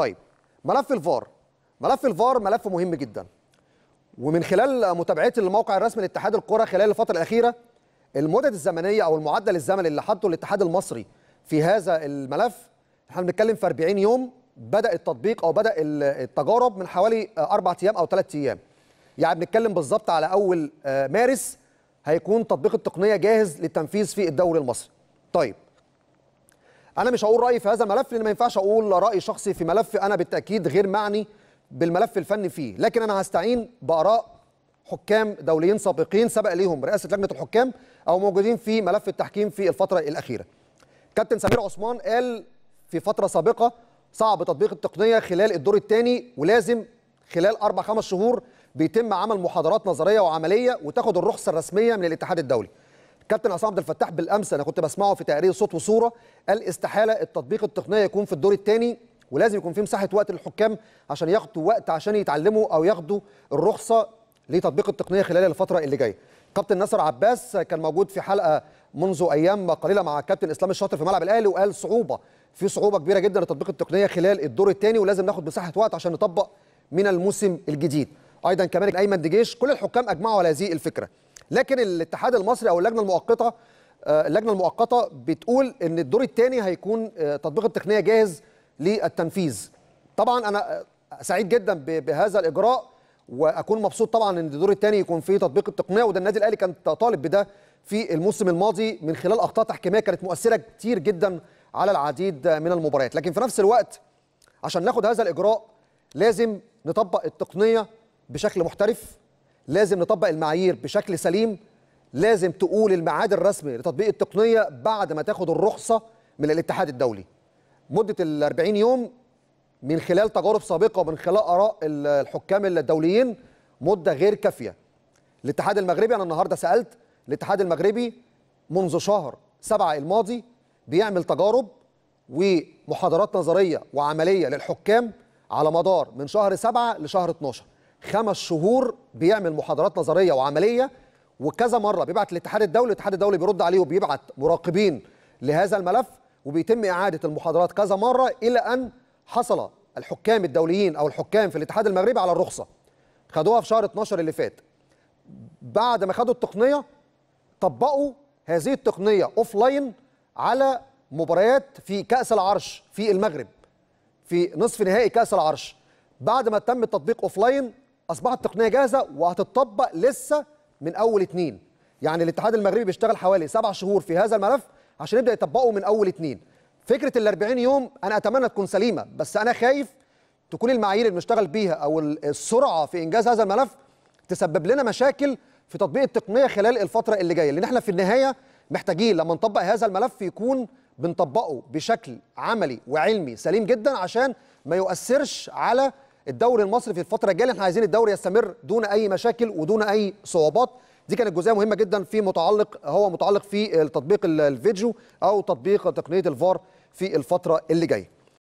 طيب ملف الفار ملف الفار ملف مهم جدا ومن خلال متابعتي للموقع الرسمي لاتحاد الكره خلال الفتره الاخيره المدد الزمنيه او المعدل الزمني اللي حاطه الاتحاد المصري في هذا الملف احنا بنتكلم في 40 يوم بدا التطبيق او بدا التجارب من حوالي اربع ايام او ثلاث ايام يعني بنتكلم بالظبط على اول آه، مارس هيكون تطبيق التقنيه جاهز للتنفيذ في الدوري المصري طيب انا مش هقول رايي في هذا الملف لان ما ينفعش اقول راي شخصي في ملف انا بالتاكيد غير معني بالملف الفني فيه لكن انا هستعين باراء حكام دوليين سابقين سبق ليهم رئاسه لجنه الحكام او موجودين في ملف التحكيم في الفتره الاخيره كابتن سمير عثمان قال في فتره سابقه صعب تطبيق التقنيه خلال الدور الثاني ولازم خلال اربع خمس شهور بيتم عمل محاضرات نظريه وعمليه وتاخد الرخصه الرسميه من الاتحاد الدولي كابتن عصام عبد الفتاح بالامس انا كنت بسمعه في تقرير صوت وصوره قال استحاله التطبيق التقنيه يكون في الدور الثاني ولازم يكون في مساحه وقت للحكام عشان ياخدوا وقت عشان يتعلموا او ياخدوا الرخصه لتطبيق التقنيه خلال الفتره اللي جايه. كابتن ناصر عباس كان موجود في حلقه منذ ايام قليله مع كابتن اسلام الشاطر في ملعب الاهلي وقال صعوبه في صعوبه كبيره جدا لتطبيق التقنيه خلال الدور الثاني ولازم ناخد مساحه وقت عشان نطبق من الموسم الجديد. ايضا كمان ايمن دجيش كل الحكام اجمعوا على هذه الفكره. لكن الاتحاد المصري او اللجنه المؤقته آه، اللجنه المؤقته بتقول ان الدور الثاني هيكون آه، تطبيق التقنيه جاهز للتنفيذ طبعا انا آه، سعيد جدا بهذا الاجراء واكون مبسوط طبعا ان الدور الثاني يكون فيه تطبيق التقنيه وده النادي الاهلي كان طالب بده في الموسم الماضي من خلال اخطاء تحكيميه كانت مؤثره كتير جدا على العديد من المباريات لكن في نفس الوقت عشان ناخد هذا الاجراء لازم نطبق التقنيه بشكل محترف لازم نطبق المعايير بشكل سليم لازم تقول الميعاد الرسمي لتطبيق التقنيه بعد ما تاخد الرخصه من الاتحاد الدولي مده ال 40 يوم من خلال تجارب سابقه ومن خلال اراء الحكام الدوليين مده غير كافيه الاتحاد المغربي انا النهارده سالت الاتحاد المغربي منذ شهر سبعة الماضي بيعمل تجارب ومحاضرات نظريه وعمليه للحكام على مدار من شهر سبعة لشهر 12 خمس شهور بيعمل محاضرات نظريه وعمليه وكذا مره بيبعت الاتحاد الدولي الاتحاد الدولي بيرد عليه وبيبعت مراقبين لهذا الملف وبيتم اعاده المحاضرات كذا مره الى ان حصل الحكام الدوليين او الحكام في الاتحاد المغربي على الرخصه خدوها في شهر 12 اللي فات بعد ما خدوا التقنيه طبقوا هذه التقنيه اوف لاين على مباريات في كاس العرش في المغرب في نصف نهائي كاس العرش بعد ما تم التطبيق اوف لاين اصبحت تقنيه جاهزه وهتطبق لسه من اول اتنين يعني الاتحاد المغربي بيشتغل حوالي سبع شهور في هذا الملف عشان يبدا يطبقه من اول اتنين فكره ال 40 يوم انا اتمنى تكون سليمه بس انا خايف تكون المعايير اللي بنشتغل بيها او السرعه في انجاز هذا الملف تسبب لنا مشاكل في تطبيق التقنيه خلال الفتره اللي جايه لان احنا في النهايه محتاجين لما نطبق هذا الملف يكون بنطبقه بشكل عملي وعلمي سليم جدا عشان ما يؤثرش على الدوري المصري في الفتره الجايه احنا عايزين الدوري يستمر دون اي مشاكل ودون اي صعوبات دي كانت جزئيه مهمه جدا في متعلق هو متعلق في تطبيق الفيديو او تطبيق تقنيه الفار في الفتره اللي جايه